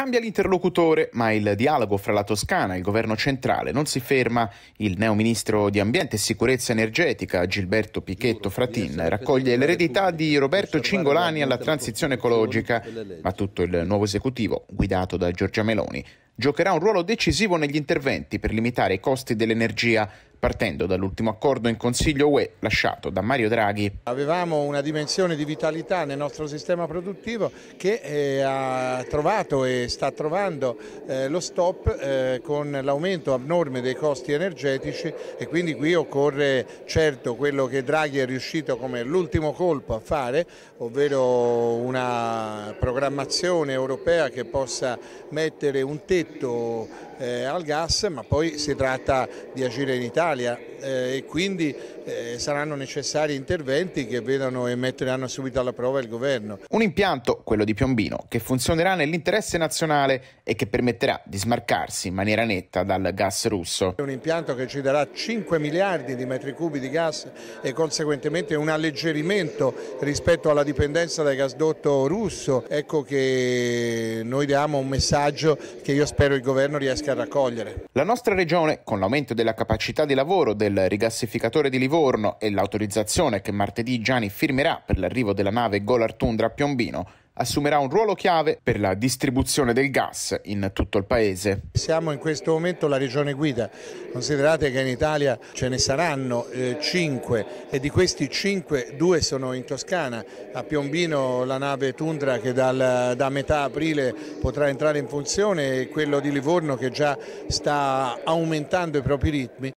Cambia l'interlocutore, ma il dialogo fra la Toscana e il governo centrale non si ferma. Il neo ministro di Ambiente e Sicurezza Energetica, Gilberto Pichetto Fratin, raccoglie l'eredità di Roberto Cingolani alla transizione ecologica, ma tutto il nuovo esecutivo, guidato da Giorgia Meloni, giocherà un ruolo decisivo negli interventi per limitare i costi dell'energia partendo dall'ultimo accordo in Consiglio UE lasciato da Mario Draghi. Avevamo una dimensione di vitalità nel nostro sistema produttivo che eh, ha trovato e sta trovando eh, lo stop eh, con l'aumento abnorme dei costi energetici e quindi qui occorre certo quello che Draghi è riuscito come l'ultimo colpo a fare, ovvero una programmazione europea che possa mettere un tetto eh, al gas, ma poi si tratta di agire in Italia Italia eh, e quindi eh, saranno necessari interventi che vedano e metteranno subito alla prova il governo. Un impianto, quello di Piombino, che funzionerà nell'interesse nazionale e che permetterà di smarcarsi in maniera netta dal gas russo. un impianto che ci darà 5 miliardi di metri cubi di gas e conseguentemente un alleggerimento rispetto alla dipendenza dal gasdotto russo. Ecco che noi diamo un messaggio che io spero il governo riesca a raccogliere. La nostra regione, con l'aumento della capacità della lavoro del rigassificatore di Livorno e l'autorizzazione che martedì Gianni firmerà per l'arrivo della nave Golar Tundra a Piombino assumerà un ruolo chiave per la distribuzione del gas in tutto il paese. Siamo in questo momento la regione guida, considerate che in Italia ce ne saranno eh, e di questi cinque due sono in Toscana, a Piombino la nave Tundra che dal, da metà aprile potrà entrare in funzione e quello di Livorno che già sta aumentando i propri ritmi.